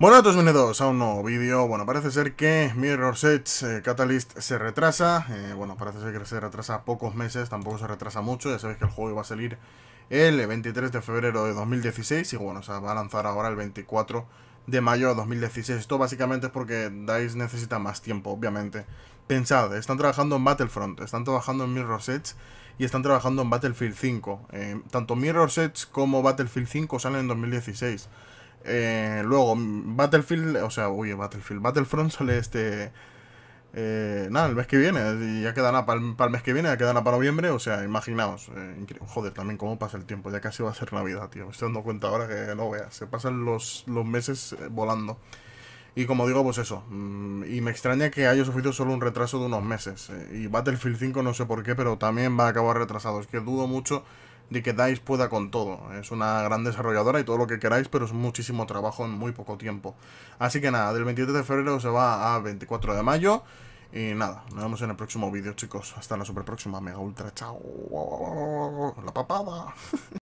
Bueno, bienvenidos a un nuevo vídeo. Bueno, parece ser que Mirror's Edge eh, Catalyst se retrasa. Eh, bueno, parece ser que se retrasa pocos meses, tampoco se retrasa mucho. Ya sabéis que el juego iba a salir el 23 eh, de febrero de 2016 y bueno, se va a lanzar ahora el 24 de mayo de 2016. Esto básicamente es porque DICE necesita más tiempo, obviamente. Pensad, están trabajando en Battlefront, están trabajando en Mirror's Edge y están trabajando en Battlefield 5. tanto Mirror's Edge como Battlefield 5 salen en 2016. Eh, luego, Battlefield, o sea, uy, Battlefield, Battlefront sale este... Eh, nada, el mes que viene, ya queda para el, mes que viene, ya queda para noviembre, o sea, imaginaos, eh, joder, también cómo pasa el tiempo, ya casi va a ser Navidad, tío, me estoy dando cuenta ahora que no veas, se pasan los, meses volando. Y como digo, pues eso, mm, y me extraña que haya sufrido solo un retraso de unos meses, y Battlefield 5 no sé por qué, pero también va a acabar retrasado, es que dudo mucho de que dais pueda con todo. Es una gran desarrolladora y todo lo que queráis, pero es muchísimo trabajo en muy poco tiempo. Así que nada, del 27 de febrero se va a 24 de mayo. Y nada, nos vemos en el próximo vídeo, chicos. Hasta la super próxima, mega ultra. Chao. La papada.